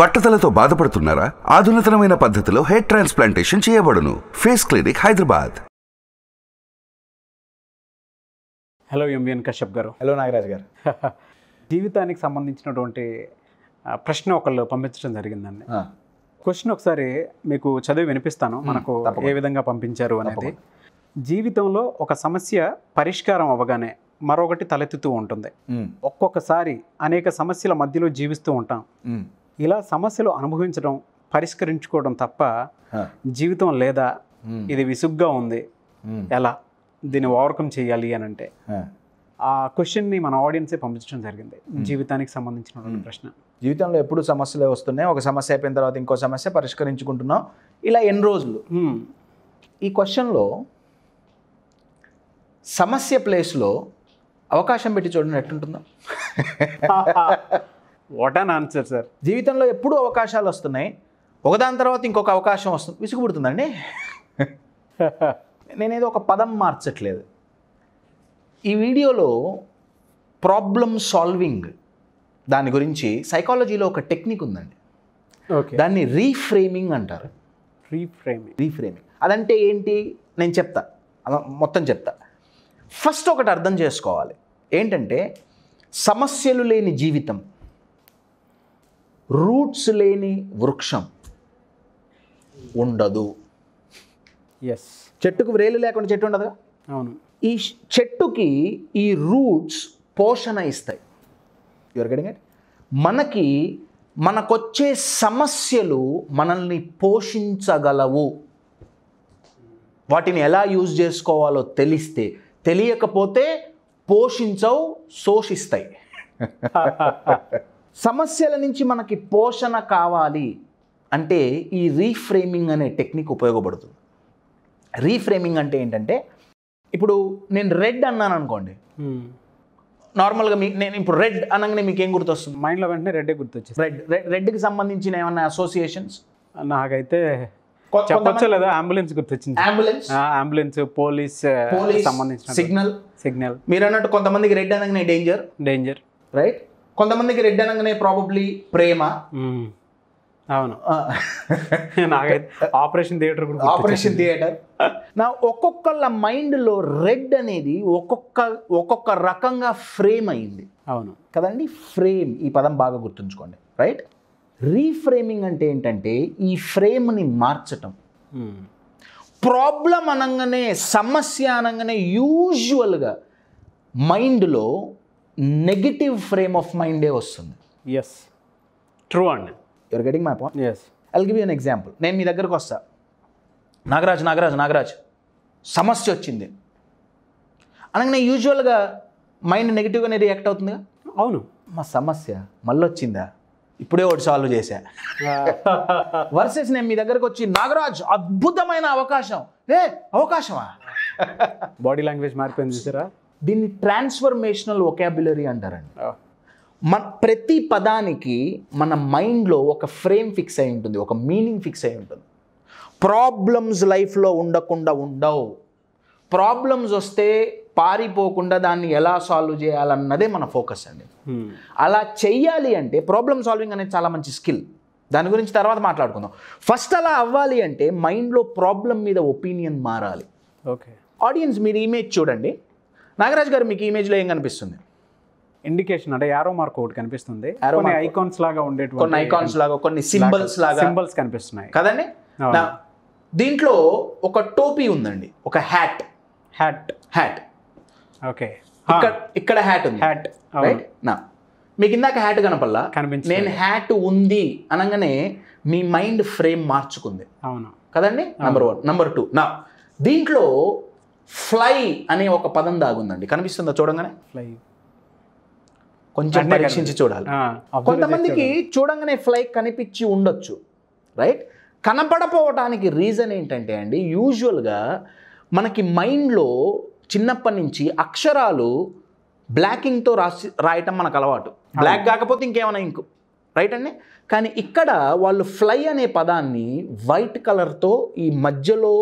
బట్టతలతో బాధపడుతున్నారా ఆధునితనమైన పద్ధతిలో హెయిర్ ట్రాన్స్ప్లాంటేషన్ చేయబడును face clinic Hyderabad hello MVN Kashyap గారు హలో నాగరాజ్ గారు జీవితానికి సంబంధించినటువంటి ప్రశ్న ఒకళ్ళు పంపించడం జరిగిందండి క్వశ్చన్ ఒకసారి మీకు చదివి వినిపిస్తాను మనకు ఏ విధంగా పంపించారు అనేది జీవితంలో ఒక సమస్య పరిష్కారం అవ్వగానే మరొకటి తలెత్తుతూ ఉంటుంది ఒక్కొక్కసారి అనేక సమస్యల మధ్యలో జీవిస్తూ ఉంటాం ఇలా సమస్యలు అనుభవించడం పరిష్కరించుకోవడం తప్ప జీవితం లేదా ఇది విసుగ్గా ఉంది ఎలా దీన్ని ఓవర్కమ్ చేయాలి అని అంటే ఆ క్వశ్చన్ని మన ఆడియన్సే పంపించడం జరిగింది జీవితానికి సంబంధించిన ప్రశ్న జీవితంలో ఎప్పుడు సమస్యలు వస్తున్నాయి ఒక సమస్య అయిపోయిన తర్వాత ఇంకో సమస్య పరిష్కరించుకుంటున్నాం ఇలా ఎన్ని రోజులు ఈ క్వశ్చన్లో సమస్య ప్లేస్లో అవకాశం పెట్టి చూడండి ఎట్టుంటుందా వాట్ అన్ ఆన్సర్ సార్ జీవితంలో ఎప్పుడూ అవకాశాలు వస్తున్నాయి ఒకదాని తర్వాత ఇంకొక అవకాశం వస్తుంది విసుగుపుడుతుందండి నేనేదో ఒక పదం మార్చట్లేదు ఈ వీడియోలో ప్రాబ్లమ్ సాల్వింగ్ దాని గురించి సైకాలజీలో ఒక టెక్నిక్ ఉందండి ఓకే దాన్ని రీఫ్రేమింగ్ అంటారు రీఫ్రేమింగ్ రీఫ్రేమింగ్ అదంటే ఏంటి నేను చెప్తా మొత్తం చెప్తా ఫస్ట్ ఒకటి అర్థం చేసుకోవాలి ఏంటంటే సమస్యలు లేని జీవితం రూట్స్ లేని వృక్షం ఉండదు ఎస్ చెట్టుకు వ్రేలు లేకుండా చెట్టు ఉండదు అవును ఈ చెట్టుకి ఈ రూట్స్ పోషణ ఇస్తాయి ఎవరికడిగా మనకి మనకొచ్చే సమస్యలు మనల్ని పోషించగలవు వాటిని ఎలా యూజ్ చేసుకోవాలో తెలిస్తే తెలియకపోతే పోషించవు శోషిస్తాయి సమస్యల నుంచి మనకి పోషణ కావాలి అంటే ఈ రీఫ్రేమింగ్ అనే టెక్నిక్ ఉపయోగపడుతుంది రీఫ్రేమింగ్ అంటే ఏంటంటే ఇప్పుడు నేను రెడ్ అన్నాను అనుకోండి నార్మల్గా మీ నేను ఇప్పుడు రెడ్ అనగానే మీకు ఏం గుర్తొస్తుంది మైండ్లో వెంటనే రెడ్ గుర్తొచ్చింది రెడ్ రెడ్కి సంబంధించిన ఏమైనా అసోసియేషన్స్ నాకైతే చెప్పొచ్చు అంబులెన్స్ గుర్తొచ్చింది అంబులెన్స్ పోలీస్ సంబంధించిన సిగ్నల్ సిగ్నల్ మీరు అన్నట్టు కొంతమందికి రెడ్ అనగానే డేంజర్ డేంజర్ రైట్ కొంతమందికి రెడ్ అనగానే ప్రాబబ్లీ ప్రేమ అవును ఆపరేషన్ థియేటర్ ఆపరేషన్ థియేటర్ నా ఒక్కొక్కళ్ళ మైండ్లో రెడ్ అనేది ఒక్కొక్క ఒక్కొక్క రకంగా ఫ్రేమ్ అయింది అవును కదండి ఫ్రేమ్ ఈ పదం బాగా గుర్తుంచుకోండి రైట్ రీఫ్రేమింగ్ అంటే ఏంటంటే ఈ ఫ్రేమ్ని మార్చటం ప్రాబ్లం అనగానే సమస్య అనగానే యూజువల్గా మైండ్లో నెగిటివ్ ఫ్రేమ్ ఆఫ్ మైండే వస్తుంది ఎస్ ట్రూ అండి your getting my point as I'll give an example నేను మీ దగ్గరకు వస్తా నాగరాజ్ నాగరాజ్ నాగరాజ్ సమస్య వచ్చింది అనగానే యూజువల్గా మైండ్ నెగిటివ్గానే రియాక్ట్ అవుతుందిగా అవును మా సమస్య మళ్ళీ వచ్చిందా ఇప్పుడే ఒకటి సాల్వ్ చేశా వర్సెస్ నేను మీ దగ్గరకు వచ్చి నాగరాజ్ అద్భుతమైన అవకాశం ఏ అవకాశమా బాడీ లాంగ్వేజ్ మారిపోయింది చూసారా దీన్ని ట్రాన్స్ఫర్మేషనల్ ఒకాబులరీ అంటారండి మన ప్రతి పదానికి మన మైండ్లో ఒక ఫ్రేమ్ ఫిక్స్ అయి ఉంటుంది ఒక మీనింగ్ ఫిక్స్ అయి ఉంటుంది ప్రాబ్లమ్స్ లైఫ్లో ఉండకుండా ఉండవు ప్రాబ్లమ్స్ వస్తే పారిపోకుండా దాన్ని ఎలా సాల్వ్ చేయాలన్నదే మన ఫోకస్ అండి అలా చెయ్యాలి అంటే ప్రాబ్లమ్ సాల్వింగ్ అనేది చాలా మంచి స్కిల్ దాని గురించి తర్వాత మాట్లాడుకుందాం ఫస్ట్ అలా అవ్వాలి అంటే మైండ్లో ప్రాబ్లం మీద ఒపీనియన్ మారాలి ఓకే ఆడియన్స్ మీరు ఇమేజ్ చూడండి నాగరాజ్ గారు మీకు ఇమేజ్లో ఏం కనిపిస్తుంది ఇండికేషన్ అంటే యారో మార్క్ ఒకటి కనిపిస్తుంది కొన్ని ఐకాన్స్ లాగా ఉండే కొన్ని ఐకాన్స్ లాగా కొన్ని సింబల్స్ లాగా సింబల్స్ కనిపిస్తున్నాయి కదండి దీంట్లో ఒక టోపీ ఉందండి ఒక హ్యాట్ హ్యాట్ హ్యాట్ ఓకే ఇక్కడ ah. ఇక్కడ హ్యాట్ ఉంది హ్యాట్ రైట్ నా మీకు ఇందాక హ్యాట్ కనపల్లా కనిపించింది నేను హ్యాట్ ఉంది అనగానే మీ మైండ్ ఫ్రేమ్ మార్చుకుంది అవును కదండి నంబర్ వన్ నంబర్ టూ నా దీంట్లో ఫ్లై అనే ఒక పదం దాగుందండి కనిపిస్తుందా చూడంగానే ఫ్లై కొంచెం పరీక్షించి చూడాలి కొంతమందికి చూడంగానే ఫ్లై కనిపించి ఉండొచ్చు రైట్ కనపడపోవటానికి రీజన్ ఏంటంటే అండి యూజువల్గా మనకి మైండ్లో చిన్నప్పటి నుంచి అక్షరాలు బ్లాకింగ్తో రాసి రాయటం మనకు అలవాటు బ్లాక్ కాకపోతే ఇంకేమైనా ఇంకు రైట్ అండి కానీ ఇక్కడ వాళ్ళు ఫ్లై అనే పదాన్ని వైట్ కలర్తో ఈ మధ్యలో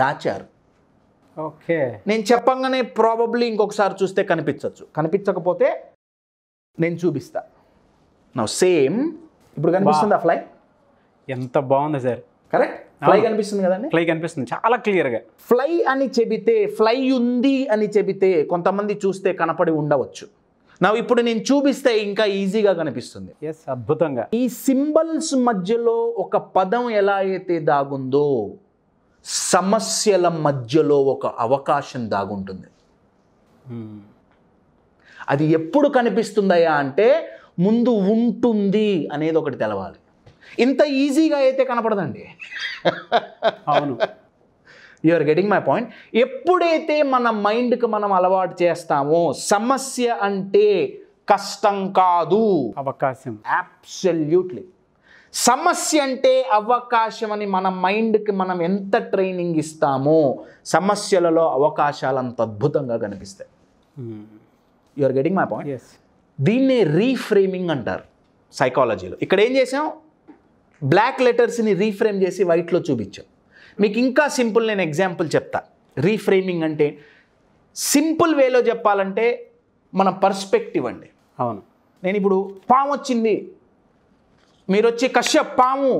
దాచారు ఓకే నేను చెప్పంగానే ప్రాబబ్లీ ఇంకొకసారి చూస్తే కనిపించవచ్చు కనిపించకపోతే నేను చూపిస్తా నా సేమ్ ఇప్పుడు కనిపిస్తుంది ఆ ఫ్లై ఎంత బాగుంది సార్ కరెక్ట్ ఫ్లై కనిపిస్తుంది కదండి ఫ్లై కనిపిస్తుంది చాలా క్లియర్గా ఫ్లై అని చెబితే ఫ్లై ఉంది అని చెబితే కొంతమంది చూస్తే కనపడి ఉండవచ్చు నా ఇప్పుడు నేను చూపిస్తే ఇంకా ఈజీగా కనిపిస్తుంది ఎస్ అద్భుతంగా ఈ సింబల్స్ మధ్యలో ఒక పదం ఎలా అయితే దాగుందో సమస్యల మధ్యలో ఒక అవకాశం దాగుంటుంది అది ఎప్పుడు కనిపిస్తుందయ్యా అంటే ముందు ఉంటుంది అనేది ఒకటి తెలవాలి ఇంత ఈజీగా అయితే కనపడదండి అవును you are getting my point ఎప్పుడైతే మన మైండ్కి మనం అలవాటు చేస్తామో సమస్య అంటే కష్టం కాదు అవకాశం అబ్సల్యూట్లీ సమస్య అంటే అవకాశం అని మన మైండ్కి మనం ఎంత ట్రైనింగ్ ఇస్తామో సమస్యలలో అవకాశాలు అంత అద్భుతంగా కనిపిస్తాయి you are getting my point దీన్నే రీఫ్రేమింగ్ అంటారు సైకాలజీలో ఇక్కడ ఏం చేసాం బ్లాక్ లెటర్స్ని రీఫ్రేమ్ చేసి వైట్లో చూపించాం మీకు ఇంకా సింపుల్ నేను ఎగ్జాంపుల్ చెప్తా రీఫ్రేమింగ్ అంటే సింపుల్ వేలో చెప్పాలంటే మన పర్స్పెక్టివ్ అండి అవును నేను ఇప్పుడు పాము వచ్చింది మీరు వచ్చి కశ్యప్ పాము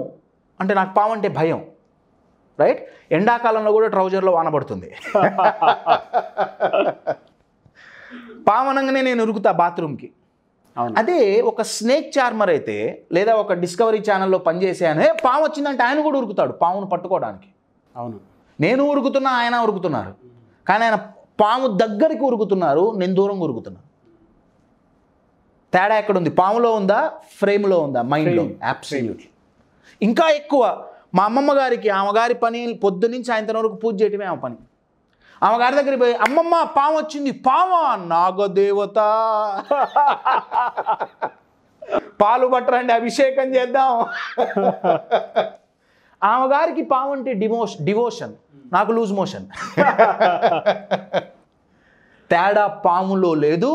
అంటే నాకు పాము అంటే భయం రైట్ ఎండాకాలంలో కూడా ట్రౌజర్లో వానబడుతుంది పామనంగానే నేను ఉరుకుతా బాత్రూమ్కి అదే ఒక స్నేక్ చార్మర్ అయితే లేదా ఒక డిస్కవరీ ఛానల్లో పనిచేసేయనే పాము వచ్చిందంటే ఆయన కూడా ఉరుకుతాడు పామును పట్టుకోవడానికి అవును నేను ఉరుకుతున్నా ఆయన ఉరుకుతున్నారు కానీ ఆయన పాము దగ్గరికి ఉరుకుతున్నారు నేను దూరంగా ఉరుకుతున్నాను తేడా ఎక్కడుంది పాములో ఉందా ఫ్రేమ్లో ఉందా మైండ్లో అబ్సల్యూట్లీ ఇంకా ఎక్కువ మా అమ్మమ్మ గారికి అమ్మగారి పని పొద్దు నుంచి సాయంత్రం వరకు పూజ చేయటమే ఆమె పని ఆమె గారి దగ్గరికి పోయి అమ్మమ్మ పాము వచ్చింది పామా నాగదేవత పాలు పట్టరండి అభిషేకం చేద్దాం ఆమెగారికి పాము అంటే డిమోషన్ డివోషన్ నాకు లూజ్ మోషన్ తేడా పాములో లేదు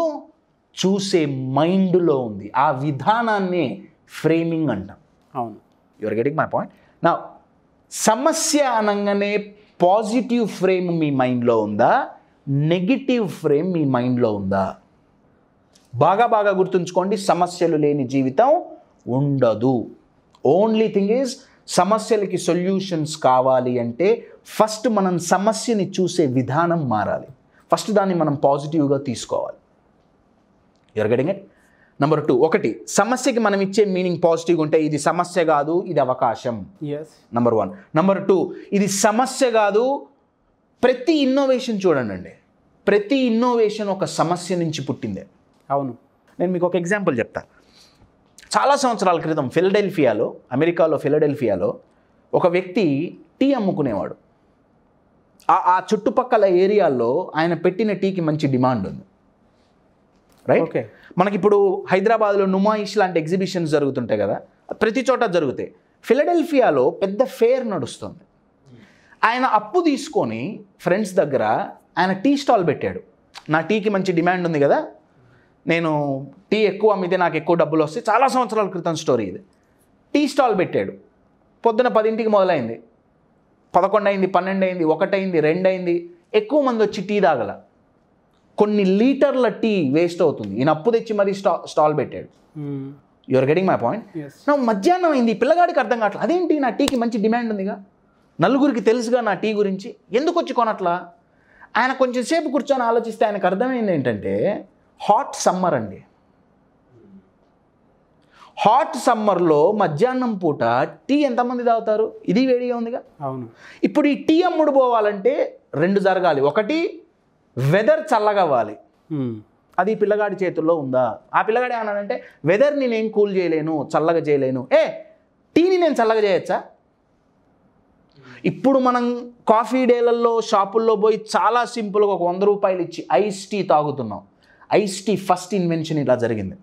చూసే మైండ్లో ఉంది ఆ విధానాన్ని ఫ్రేమింగ్ అంటాం అవును యువర్ గెటింగ్ మై పాయింట్ నా సమస్య అనగానే పాజిటివ్ ఫ్రేమ్ మీ మైండ్లో ఉందా నెగిటివ్ ఫ్రేమ్ మీ మైండ్లో ఉందా బాగా బాగా గుర్తుంచుకోండి సమస్యలు లేని జీవితం ఉండదు ఓన్లీ థింగ్ ఈజ్ సమస్యలకి సొల్యూషన్స్ కావాలి అంటే ఫస్ట్ మనం సమస్యని చూసే విధానం మారాలి ఫస్ట్ దాన్ని మనం పాజిటివ్గా తీసుకోవాలి your getting it number two ఒకటి సమస్యకి మనం ఇచ్చే మీనింగ్ పాజిటివ్గా ఉంటే ఇది సమస్య కాదు ఇది అవకాశం నెంబర్ వన్ నెంబర్ టూ ఇది సమస్య కాదు ప్రతి ఇన్నోవేషన్ చూడండి ప్రతి ఇన్నోవేషన్ ఒక సమస్య నుంచి పుట్టిందే అవును నేను మీకు ఒక ఎగ్జాంపుల్ చెప్తా చాలా సంవత్సరాల క్రితం ఫిలడెల్ఫియాలో అమెరికాలో ఫిలడెల్ఫియాలో ఒక వ్యక్తి టీ అమ్ముకునేవాడు ఆ చుట్టుపక్కల ఏరియాల్లో ఆయన పెట్టిన టీకి మంచి డిమాండ్ ఉంది రైట్ మనకి ఇప్పుడు హైదరాబాద్లో నుమాయిష్ లాంటి ఎగ్జిబిషన్స్ జరుగుతుంటాయి కదా ప్రతి చోట జరుగుతాయి ఫిలడెల్ఫియాలో పెద్ద ఫేర్ నడుస్తుంది ఆయన అప్పు తీసుకొని ఫ్రెండ్స్ దగ్గర ఆయన టీ స్టాల్ పెట్టాడు నా టీకి మంచి డిమాండ్ ఉంది కదా నేను టీ ఎక్కువ అమ్మితే నాకు ఎక్కువ డబ్బులు వస్తాయి చాలా సంవత్సరాల క్రితం స్టోరీ ఇది టీ స్టాల్ పెట్టాడు పొద్దున పదింటికి మొదలైంది పదకొండు అయింది పన్నెండు అయింది ఒకటైంది రెండు అయింది ఎక్కువ మంది వచ్చి టీ తాగల కొన్ని లీటర్ల టీ వేస్ట్ అవుతుంది ఈయన అప్పు తెచ్చి మరీ స్టా స్టాల్ పెట్టాడు యువర్ గెటింగ్ మై పాయింట్ మధ్యాహ్నం అయింది పిల్లగాడికి అర్థం కావట్లేదు అదేంటి నా టీకి మంచి డిమాండ్ ఉందిగా నలుగురికి తెలుసుగా నా టీ గురించి ఎందుకు వచ్చి కొనట్లా ఆయన కొంచెం సేపు కూర్చొని ఆలోచిస్తే ఆయనకు అర్థమైంది ఏంటంటే హాట్ సమ్మర్ అండి హాట్ సమ్మర్లో మధ్యాహ్నం పూట టీ ఎంతమంది తాగుతారు ఇది వేడిగా ఉందిగా అవును ఇప్పుడు ఈ టీ అమ్ముడు పోవాలంటే రెండు జరగాలి ఒకటి వెదర్ చల్లగవ్వాలి అది పిల్లగాడి చేతుల్లో ఉందా ఆ పిల్లగాడు ఏమన్నానంటే వెదర్ని నేను కూల్ చేయలేను చల్లగా చేయలేను ఏ టీని నేను చల్లగా చేయొచ్చా ఇప్పుడు మనం కాఫీ డేలల్లో షాపుల్లో పోయి చాలా సింపుల్గా ఒక వంద రూపాయలు ఇచ్చి ఐస్ టీ తాగుతున్నాం ఐస్ టీ ఫస్ట్ ఇన్వెన్షన్ ఇలా జరిగింది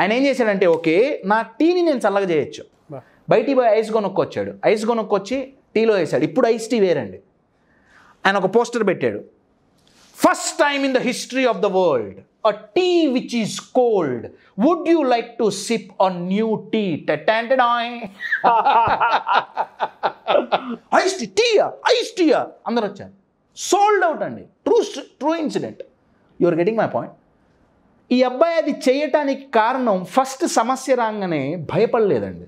ఆయన ఏం చేశాడంటే ఓకే నా టీని నేను చల్లగా చేయొచ్చు బయటి పోయి ఐస్ కొనుక్కొచ్చాడు ఐస్ కొనుక్కొచ్చి టీలో వేసాడు ఇప్పుడు ఐస్ టీ వేరండి ఆయన ఒక పోస్టర్ పెట్టాడు first time in the history of the world a tea which is cold. Would you like to sip a new tea? Ice టీయా ఐస్ టీయా అందరు వచ్చారు సోల్డ్ అవుట్ అండి true true incident your getting my point ఈ అబ్బాయి అది చేయటానికి కారణం ఫస్ట్ సమస్య రాగానే భయపడలేదండి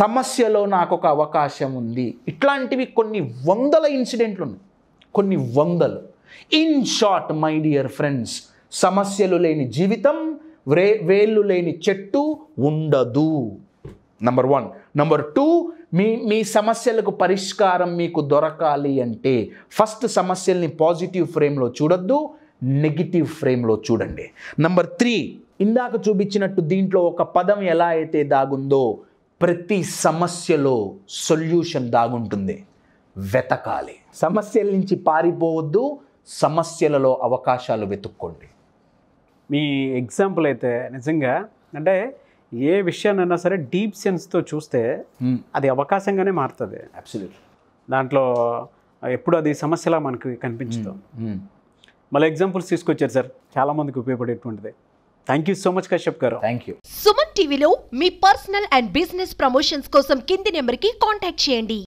సమస్యలో నాకు ఒక అవకాశం ఉంది ఇట్లాంటివి కొన్ని వందల ఇన్సిడెంట్లు ఉన్నాయి కొన్ని వందలు in short my dear friends సమస్యలు లేని జీవితం వ్రే వేళ్ళు లేని చెట్టు ఉండదు నంబర్ వన్ నంబర్ టూ మీ మీ సమస్యలకు పరిష్కారం మీకు దొరకాలి అంటే ఫస్ట్ సమస్యల్ని పాజిటివ్ ఫ్రేమ్లో చూడొద్దు నెగిటివ్ ఫ్రేమ్లో చూడండి నంబర్ త్రీ ఇందాక చూపించినట్టు దీంట్లో ఒక పదం ఎలా అయితే దాగుందో ప్రతి సమస్యలో సొల్యూషన్ దాగుంటుంది వెతకాలి సమస్యల నుంచి పారిపోవద్దు సమస్యలలో అవకాశాలు వెతుక్కోండి మీ ఎగ్జాంపుల్ అయితే నిజంగా అంటే ఏ విషయాన్నైనా సరే డీప్ సెన్స్తో చూస్తే అది అవకాశంగానే మారుతుంది అబ్సల్యూట్ దాంట్లో ఎప్పుడు అది సమస్యలా మనకి కనిపించదు మళ్ళీ ఎగ్జాంపుల్స్ తీసుకొచ్చారు సార్ చాలా మందికి ఉపయోగపడేటువంటిది thank you so much Kashyap గారు థ్యాంక్ యూ సుమన్ టీవీలో మీ పర్సనల్ అండ్ బిజినెస్ ప్రమోషన్స్ కోసం కింది నెంబర్కి కాంటాక్ట్ చేయండి